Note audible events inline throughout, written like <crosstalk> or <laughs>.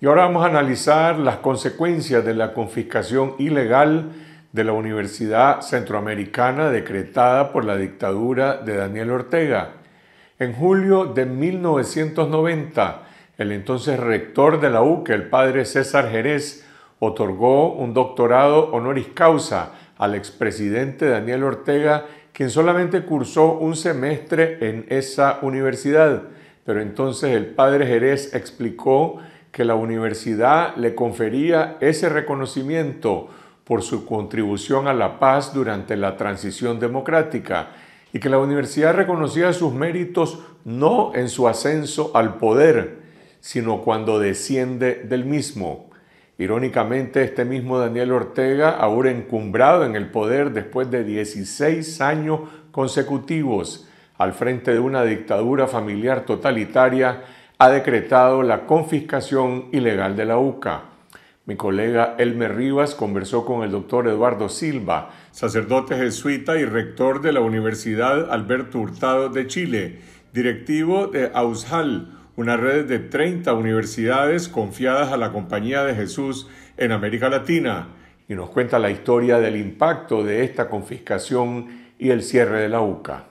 Y ahora vamos a analizar las consecuencias de la confiscación ilegal de la Universidad Centroamericana decretada por la dictadura de Daniel Ortega. En julio de 1990, el entonces rector de la UCA, el padre César Jerez, otorgó un doctorado honoris causa al expresidente Daniel Ortega, quien solamente cursó un semestre en esa universidad. Pero entonces el padre Jerez explicó que la universidad le confería ese reconocimiento por su contribución a la paz durante la transición democrática y que la universidad reconocía sus méritos no en su ascenso al poder, sino cuando desciende del mismo. Irónicamente, este mismo Daniel Ortega, ahora encumbrado en el poder después de 16 años consecutivos al frente de una dictadura familiar totalitaria, ha decretado la confiscación ilegal de la UCA. Mi colega Elmer Rivas conversó con el doctor Eduardo Silva, sacerdote jesuita y rector de la Universidad Alberto Hurtado de Chile, directivo de AUSHAL, una red de 30 universidades confiadas a la Compañía de Jesús en América Latina, y nos cuenta la historia del impacto de esta confiscación y el cierre de la UCA.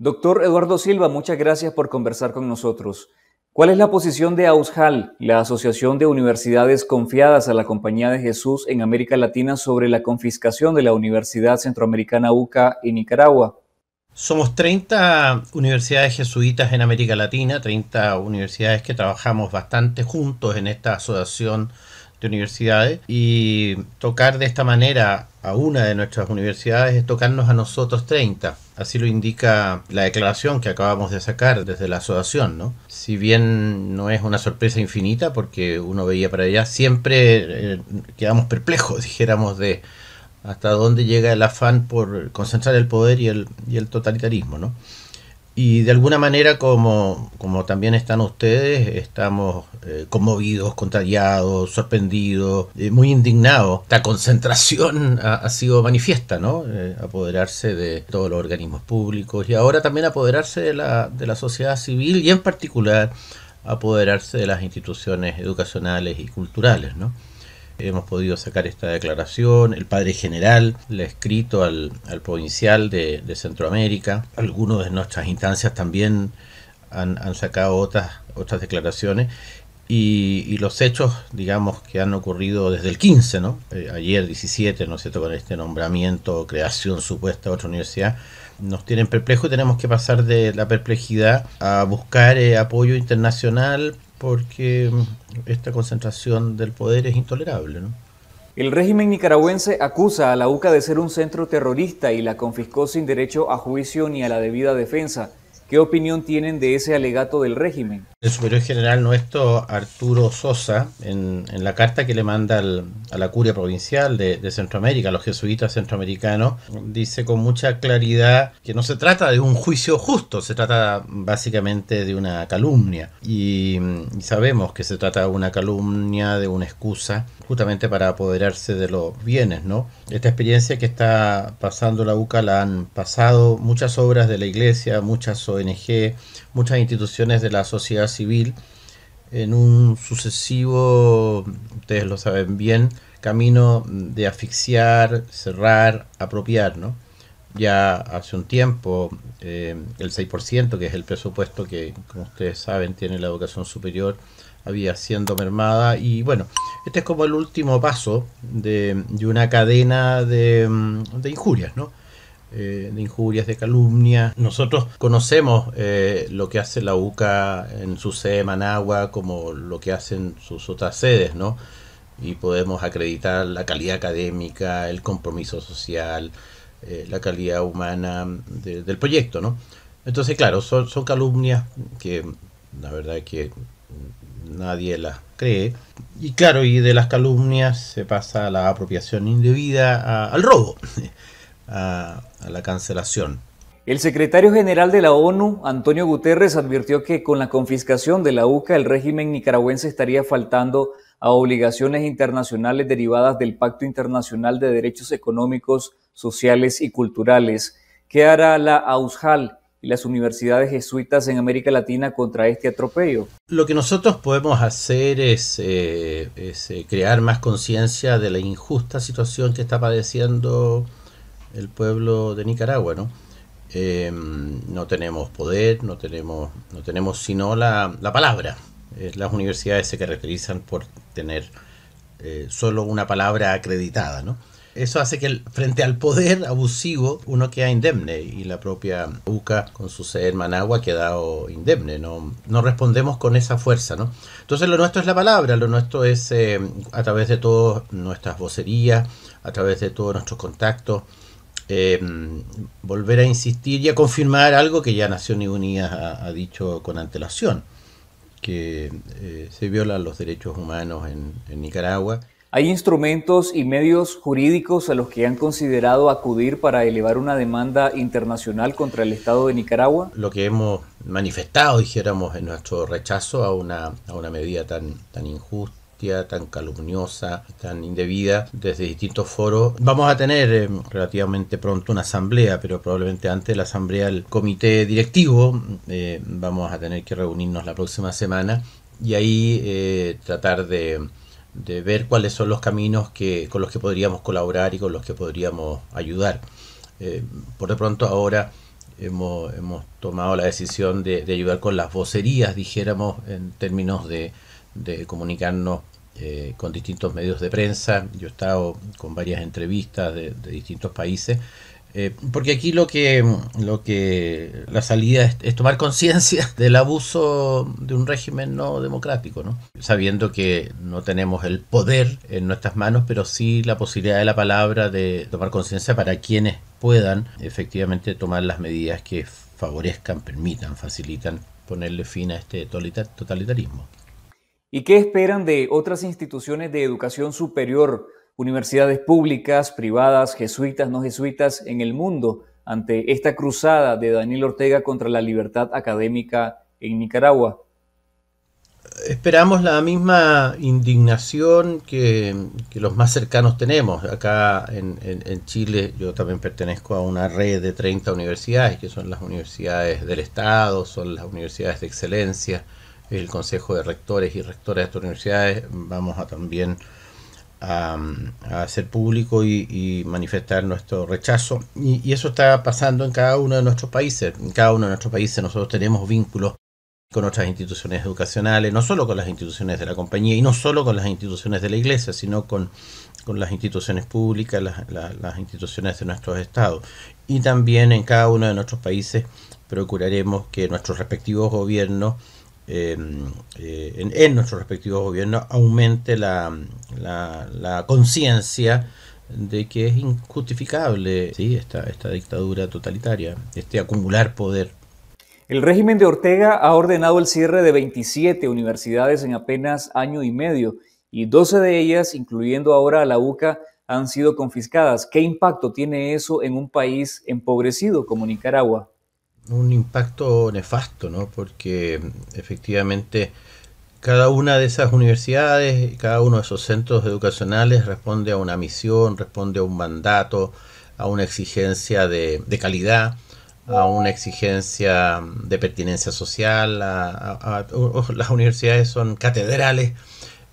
Doctor Eduardo Silva, muchas gracias por conversar con nosotros. ¿Cuál es la posición de AusHAL, la Asociación de Universidades Confiadas a la Compañía de Jesús en América Latina, sobre la confiscación de la Universidad Centroamericana UCA en Nicaragua? Somos 30 universidades jesuitas en América Latina, 30 universidades que trabajamos bastante juntos en esta asociación de universidades y tocar de esta manera una de nuestras universidades es tocarnos a nosotros 30. Así lo indica la declaración que acabamos de sacar desde la asociación, ¿no? Si bien no es una sorpresa infinita, porque uno veía para allá, siempre eh, quedamos perplejos, <laughs> dijéramos, de hasta dónde llega el afán por concentrar el poder y el, y el totalitarismo, ¿no? Y de alguna manera, como, como también están ustedes, estamos eh, conmovidos, contrariados, sorprendidos, eh, muy indignados. Esta concentración ha, sido manifiesta, ¿no? Eh, apoderarse de todos los organismos públicos y ahora también apoderarse de la, de la sociedad civil y en particular apoderarse de las instituciones educacionales y culturales, ¿no? Hemos podido sacar esta declaración, el padre general le ha escrito al, provincial de, Centroamérica, algunos de nuestras instancias también han, sacado otras, declaraciones y, los hechos, digamos, que han ocurrido desde el 15, ¿no? Eh, ayer 17, ¿no es con este nombramiento, creación supuesta de otra universidad, nos tienen perplejos y tenemos que pasar de la perplejidad a buscar eh, apoyo internacional porque mm, esta concentración del poder es intolerable. ¿no? El régimen nicaragüense acusa a la UCA de ser un centro terrorista y la confiscó sin derecho a juicio ni a la debida defensa. ¿Qué opinión tienen de ese alegato del régimen? El superior general nuestro, Arturo Sosa, en, la carta que le manda a la curia provincial de, Centroamérica, a los jesuitas centroamericanos, dice con mucha claridad que no se trata de un juicio justo, se trata básicamente de una calumnia. Y, y sabemos que se trata de una calumnia, de una excusa, justamente para apoderarse de los bienes, ¿no? Esta experiencia que está pasando la UCA la han pasado muchas obras de la iglesia, muchas ONG, muchas instituciones de la sociedad Civil en un sucesivo, ustedes lo saben bien, camino de asfixiar, cerrar, apropiar, ¿no? Ya hace un tiempo eh, el 6%, que es el presupuesto que, como ustedes saben, tiene la educación superior, había siendo mermada. Y bueno, este es como el último paso de, una cadena de mm, injurias, ¿no? Eh, de injurias, de calumnia. Nosotros conocemos eh, lo que hace la UCA en su sede Managua como lo que hacen sus otras sedes, ¿no? Y podemos acreditar la calidad académica, el compromiso social, eh, la calidad humana del proyecto, ¿no? Entonces, claro, son, calumnias que la verdad es que nadie las cree. Y claro, y de las calumnias se pasa a la apropiación indebida, al robo. <laughs> a, la cancelación. El secretario general de la ONU, Antonio Guterres, advirtió que con la confiscación de la UCA el régimen nicaragüense estaría faltando a obligaciones internacionales derivadas del Pacto Internacional de Derechos Económicos, Sociales y Culturales ¿Qué hará la AUSJAL y las universidades jesuitas en América Latina contra este atropello. Lo que nosotros podemos hacer es, eh, es eh, crear más conciencia de la injusta situación que está padeciendo el pueblo de Nicaragua, ¿no? Em, no tenemos poder, no tenemos, no tenemos sino la, palabra. las universidades se caracterizan por tener eh, solo una palabra acreditada, ¿no? Eso hace que frente al poder abusivo uno queda indemne y la propia UCA con su sede en Managua ha quedado indemne, no, no respondemos con esa fuerza. ¿no? Entonces lo nuestro es la palabra, lo nuestro es em, a través de todas nuestras vocerías, a través de todos nuestros contactos, Em, volver a insistir y a confirmar algo que ya Naciones Unidas ha, dicho con antelación, que eh, se violan los derechos humanos en, en Nicaragua. ¿Hay instrumentos y medios jurídicos a los que han considerado acudir para elevar una demanda internacional contra el Estado de Nicaragua? Lo que hemos manifestado, dijéramos, en nuestro rechazo a una, a una medida tan, tan injusta tan calumniosa, tan indebida desde distintos foros. Vamos a tener eh, relativamente pronto una asamblea, pero probablemente antes de la asamblea el comité directivo. Eh, vamos a tener que reunirnos la próxima semana y ahí eh, tratar de, ver cuáles son los caminos que, con los que podríamos colaborar y con los que podríamos ayudar. por de pronto ahora hemos, tomado la decisión de, ayudar con las vocerías, dijéramos, en términos de de comunicarnos eh, con distintos medios de prensa. Yo he estado con varias entrevistas de, distintos países. Eh, porque aquí lo que, lo que la salida es, tomar conciencia <laughs> del abuso de un régimen no democrático, ¿no? sabiendo que no tenemos el poder en nuestras manos, pero sí la posibilidad de la palabra de tomar conciencia para quienes puedan efectivamente tomar las medidas que favorezcan, permitan, facilitan ponerle fin a este totalitarismo. ¿Y qué esperan de otras instituciones de educación superior, universidades públicas, privadas, jesuitas, no jesuitas, en el mundo ante esta cruzada de Daniel Ortega contra la libertad académica en Nicaragua? Esperamos la misma indignación que, los más cercanos tenemos. Acá en, Chile yo también pertenezco a una red de 30 universidades, que son las universidades del Estado, son las universidades de excelencia, el Consejo de Rectores y Rectoras de estas universidades, vamos a también a, hacer público y, manifestar nuestro rechazo. Y, eso está pasando en cada uno de nuestros países. En cada uno de nuestros países nosotros tenemos vínculos con otras instituciones educacionales, no solo con las instituciones de la compañía y no solo con las instituciones de la iglesia, sino con, con las instituciones públicas, las instituciones de nuestros estados. Y también en cada uno de nuestros países procuraremos que nuestros respectivos gobiernos Em, eh, en, en, nuestros respectivos gobiernos aumente la, la, conciencia de que es injustificable ¿sí? esta, esta dictadura totalitaria, este acumular poder. El régimen de Ortega ha ordenado el cierre de 27 universidades en apenas año y medio y 12 de ellas, incluyendo ahora a la UCA, han sido confiscadas. ¿Qué impacto tiene eso en un país empobrecido como Nicaragua? un impacto nefasto, ¿no? Porque efectivamente cada una de esas universidades, cada uno de esos centros educacionales responde a una misión, responde a un mandato, a una exigencia de, calidad, a una exigencia de pertinencia social. las universidades son catedrales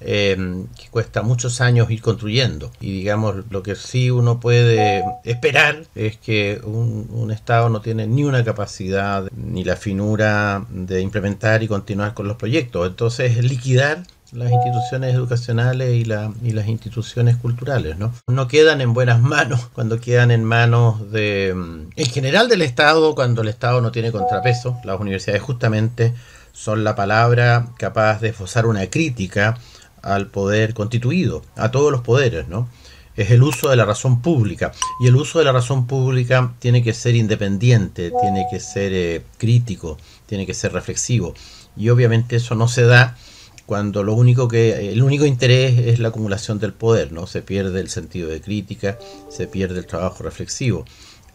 Em, que cuesta muchos años ir construyendo. Y digamos, lo que sí uno puede esperar es que un, Estado no tiene ni una capacidad ni la finura de implementar y continuar con los proyectos. Entonces, liquidar las instituciones educacionales y, las instituciones culturales, ¿no? No quedan en buenas manos <laughs> cuando quedan en manos de, em, en general del Estado, cuando el Estado no tiene contrapeso. Las universidades justamente son la palabra capaz de forzar una crítica al poder constituido, a todos los poderes, ¿no? Es el uso de la razón pública. Y el uso de la razón pública tiene que ser independiente, tiene que ser eh, crítico, tiene que ser reflexivo. Y obviamente eso no se da cuando lo único que el único interés es la acumulación del poder, ¿no? Se pierde el sentido de crítica, se pierde el trabajo reflexivo.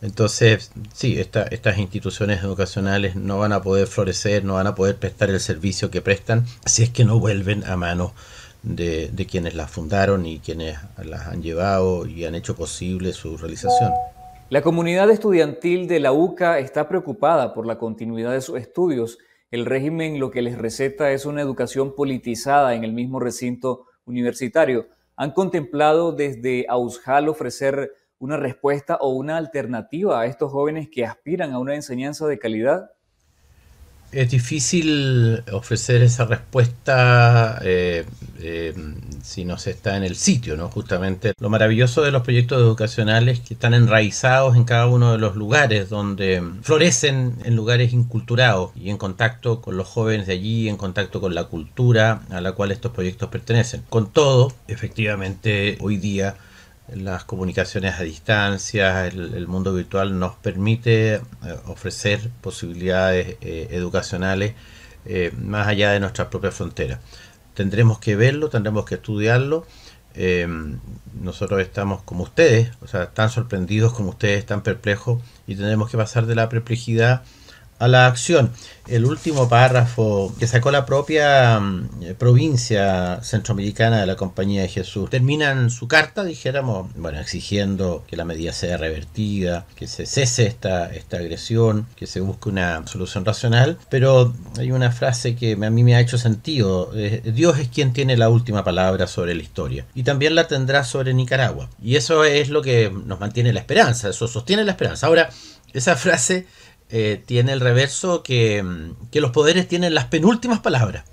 Entonces, sí, estas instituciones educacionales no van a poder florecer, no van a poder prestar el servicio que prestan si es que no vuelven a mano de, quienes las fundaron y quienes las han llevado y han hecho posible su realización. La comunidad estudiantil de la UCA está preocupada por la continuidad de sus estudios. El régimen lo que les receta es una educación politizada en el mismo recinto universitario. ¿Han contemplado desde AUSJAL ofrecer una respuesta o una alternativa a estos jóvenes que aspiran a una enseñanza de calidad? es difícil ofrecer esa respuesta eh, eh, si no se está en el sitio, ¿no? Justamente lo maravilloso de los proyectos educacionales que están enraizados en cada uno de los lugares donde florecen en lugares inculturados y en contacto con los jóvenes de allí, en contacto con la cultura a la cual estos proyectos pertenecen. Con todo, efectivamente, hoy día las comunicaciones a distancia, el, mundo virtual nos permite eh, ofrecer posibilidades eh, educacionales eh, más allá de nuestras propias fronteras. Tendremos que verlo, tendremos que estudiarlo. nosotros estamos como ustedes, o sea, tan sorprendidos como ustedes, tan perplejos, y tendremos que pasar de la perplejidad a la acción. El último párrafo que sacó la propia mm, provincia centroamericana de la Compañía de Jesús termina su carta, dijéramos, bueno, exigiendo que la medida sea revertida, que se cese esta, esta agresión, que se busque una solución racional, pero hay una frase que a mí me ha hecho sentido, eh, Dios es quien tiene la última palabra sobre la historia y también la tendrá sobre Nicaragua. Y eso es lo que nos mantiene la esperanza, eso sostiene la esperanza. Ahora, esa frase eh, tiene el reverso que, los poderes tienen las penúltimas palabras.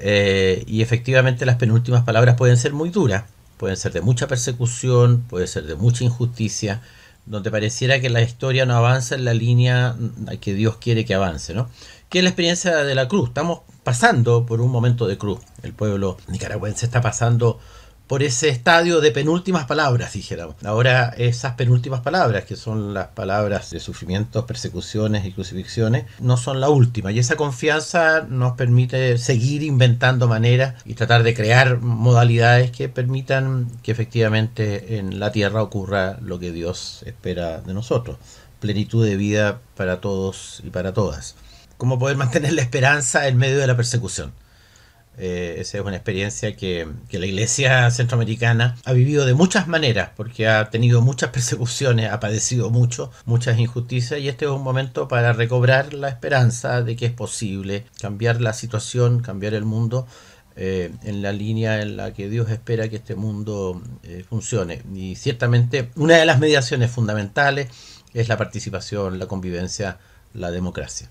Eh, y efectivamente las penúltimas palabras pueden ser muy duras, pueden ser de mucha persecución, puede ser de mucha injusticia, donde pareciera que la historia no avanza en la línea que Dios quiere que avance, ¿no? Que es la experiencia de la cruz. Estamos pasando por un momento de cruz. El pueblo nicaragüense está pasando por ese estadio de penúltimas palabras, dijéramos. Ahora, esas penúltimas palabras, que son las palabras de sufrimientos, persecuciones y crucifixiones, no son la última. Y esa confianza nos permite seguir inventando maneras y tratar de crear modalidades que permitan que efectivamente en la tierra ocurra lo que Dios espera de nosotros. Plenitud de vida para todos y para todas. ¿Cómo poder mantener la esperanza en medio de la persecución? Eh, esa es una experiencia que, la iglesia centroamericana ha vivido de muchas maneras, porque ha tenido muchas <laughs> persecuciones, ha padecido mucho, muchas injusticias, y este es un momento para recobrar la esperanza de que es posible cambiar la situación, cambiar el mundo. Eh, en la línea en la que Dios espera que este mundo eh, funcione. Y ciertamente una de las mediaciones fundamentales es la participación, la convivencia, la democracia.